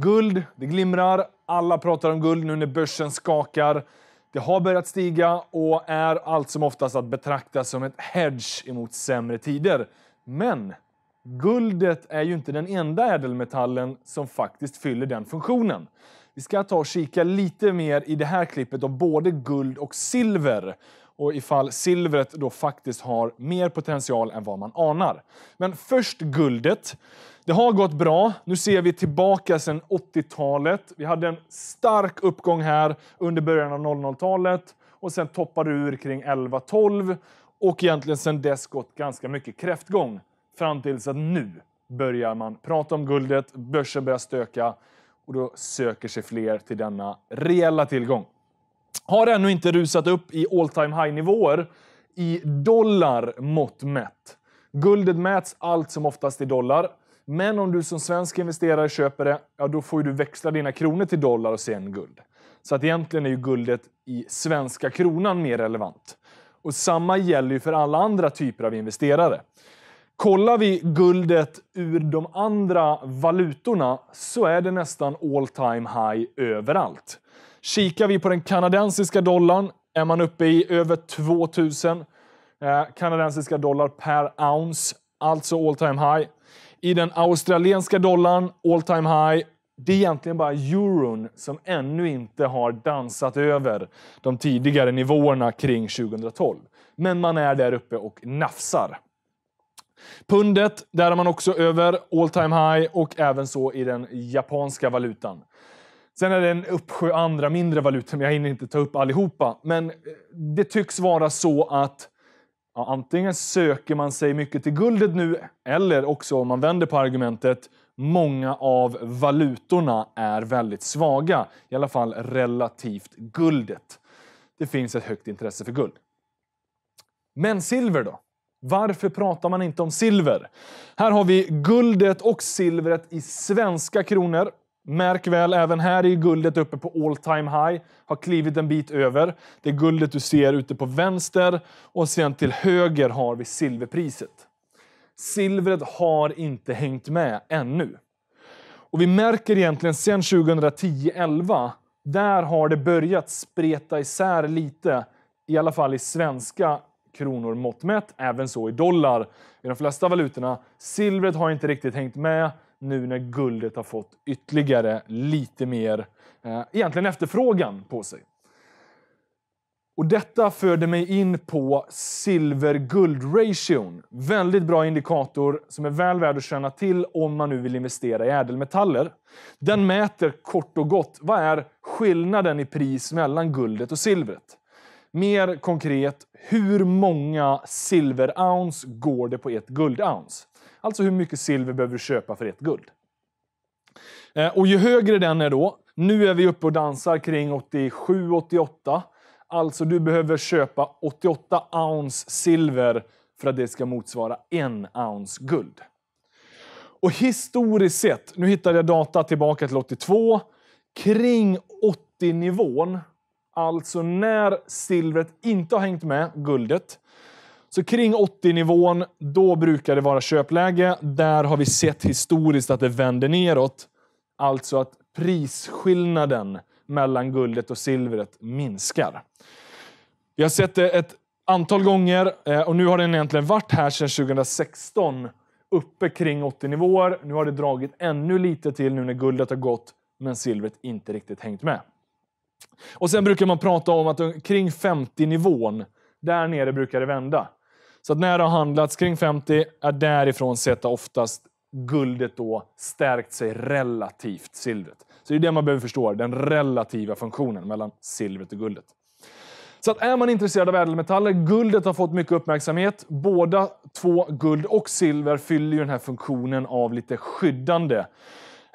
Guld, det glimrar. Alla pratar om guld nu när börsen skakar. Det har börjat stiga och är allt som oftast att betrakta som ett hedge emot sämre tider. Men guldet är ju inte den enda ädelmetallen som faktiskt fyller den funktionen. Vi ska ta och kika lite mer i det här klippet om både guld och silver och ifall silvret då faktiskt har mer potential än vad man anar. Men först guldet. Det har gått bra. Nu ser vi tillbaka sedan 80-talet. Vi hade en stark uppgång här under början av 00-talet och sen toppade ur kring 11-12 och egentligen sedan dess gått ganska mycket kräftgång fram tills att nu börjar man prata om guldet, börsen börjar stöka och då söker sig fler till denna reella tillgång har ännu inte rusat upp i all time high-nivåer i dollar mått mätt. Guldet mäts allt som oftast i dollar. Men om du som svensk investerare köper det, ja, då får du växla dina kronor till dollar och sen guld. Så att egentligen är ju guldet i svenska kronan mer relevant. Och samma gäller ju för alla andra typer av investerare. Kollar vi guldet ur de andra valutorna så är det nästan all time high överallt. Kikar vi på den kanadensiska dollarn är man uppe i över 2000 eh, kanadensiska dollar per ounce, alltså all time high. I den australienska dollarn, all time high. Det är egentligen bara euron som ännu inte har dansat över de tidigare nivåerna kring 2012. Men man är där uppe och nafsar. Pundet, där är man också över all time high och även så i den japanska valutan. Sen är det en uppsjö andra mindre valutor, men jag hinner inte ta upp allihopa. Men eh, det tycks vara så att ja, antingen söker man sig mycket till guldet nu, eller också om man vänder på argumentet, många av valutorna är väldigt svaga. I alla fall relativt guldet. Det finns ett högt intresse för guld. Men silver då? Varför pratar man inte om silver? Här har vi guldet och silvret i svenska kronor. Märk väl, även här är guldet uppe på all time high. Har klivit en bit över. Det är guldet du ser ute på vänster och sen till höger har vi silverpriset. Silvret har inte hängt med ännu. Och vi märker egentligen sen 2010-11, där har det börjat spreta isär lite, i alla fall i svenska kronor mått mätt, även så i dollar i de flesta valutorna. Silvret har inte riktigt hängt med nu när guldet har fått ytterligare lite mer eh, egentligen efterfrågan på sig. Och Detta förde mig in på silver-guld-ration. Väldigt bra indikator som är väl värd att känna till om man nu vill investera i ädelmetaller. Den mäter kort och gott vad är skillnaden i pris mellan guldet och silvret. Mer konkret, hur många silver-ounce går det på ett guld-ounce? Alltså hur mycket silver behöver du köpa för ett guld? Eh, och ju högre den är då, nu är vi uppe och dansar kring 87-88. Alltså du behöver köpa 88 ounce silver för att det ska motsvara en ounce guld. Och historiskt sett, nu hittade jag data tillbaka till 82, kring 80-nivån Alltså när silvret inte har hängt med guldet, så kring 80-nivån, då brukar det vara köpläge. Där har vi sett historiskt att det vänder neråt. Alltså att prisskillnaden mellan guldet och silvret minskar. Vi har sett det ett antal gånger eh, och nu har den egentligen varit här sedan 2016. Uppe kring 80 nivåer. Nu har det dragit ännu lite till nu när guldet har gått, men silvret inte riktigt hängt med. Och Sen brukar man prata om att kring 50-nivån, där nere brukar det vända. Så när det har handlats kring 50 är därifrån sett oftast guldet då stärkt sig relativt silvret. Så det är det man behöver förstå, den relativa funktionen mellan silvret och guldet. Så att är man intresserad av ädelmetaller, guldet har fått mycket uppmärksamhet. Båda två, guld och silver, fyller ju den här funktionen av lite skyddande.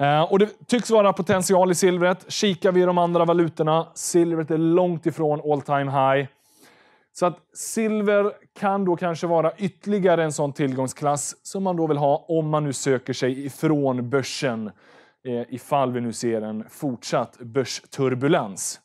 Eh, och det tycks vara potential i silvret. Kikar vi i de andra valutorna, silvret är långt ifrån all time high. Så att silver kan då kanske vara ytterligare en sån tillgångsklass som man då vill ha om man nu söker sig ifrån börsen eh, ifall vi nu ser en fortsatt börsturbulens.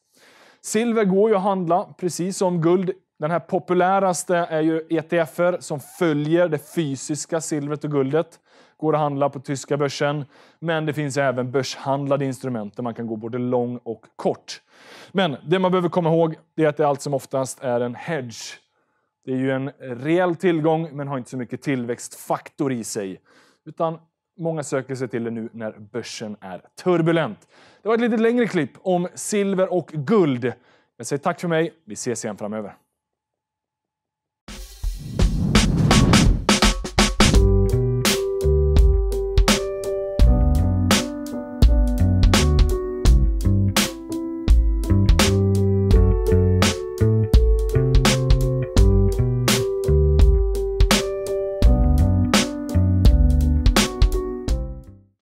Silver går ju att handla precis som guld. Den här populäraste är ju ETFer som följer det fysiska silvret och guldet går att handla på tyska börsen. Men det finns även börshandlade instrument där man kan gå både lång och kort. Men det man behöver komma ihåg är att det allt som oftast är en hedge. Det är ju en reell tillgång men har inte så mycket tillväxtfaktor i sig. Utan många söker sig till det nu när börsen är turbulent. Det var ett lite längre klipp om silver och guld. Jag säger tack för mig. Vi ses igen framöver.